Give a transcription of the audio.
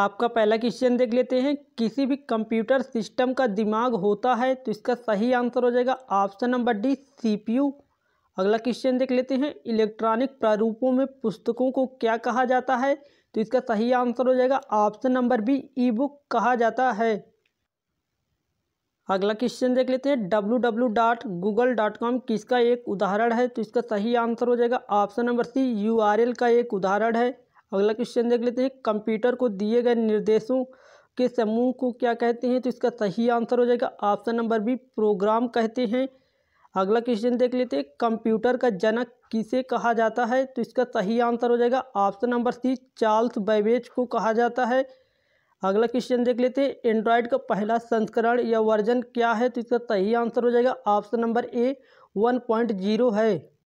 आपका पहला क्वेश्चन देख लेते हैं किसी भी कंप्यूटर सिस्टम का दिमाग होता है तो इसका सही आंसर हो जाएगा ऑप्शन नंबर डी सीपीयू अगला क्वेश्चन देख लेते हैं इलेक्ट्रॉनिक प्रारूपों में पुस्तकों को क्या कहा जाता है तो इसका सही आंसर हो जाएगा option number B e book कहा जाता है अगला क्वेश्चन देख लेते हैं W W dot Google dot com किसका एक उदाहरण है तो इसका सही आंसर हो जाएगा option number C U R L का एक उदाहरण है अगला क्वेश्चन देख लेते हैं कंप्यूटर को दिए गए निर्देशों के समूह को क्या कहते हैं तो इसका सही आंसर हो जाएगा ऑप्शन नंबर बी प्रोग्राम कहते हैं अगला क्वेश्चन देख लेते हैं कंप्यूटर का जनक किसे कहा जाता है तो इसका सही आंसर हो जाएगा option number C Charles Babbage को कहा जाता है अगला क्वेश्चन देख लेते हैं एंड्रॉयड का पहला संस्करण या वर्जन क्या है तो इसका सही आंसर हो जाएगा option number A one point zero है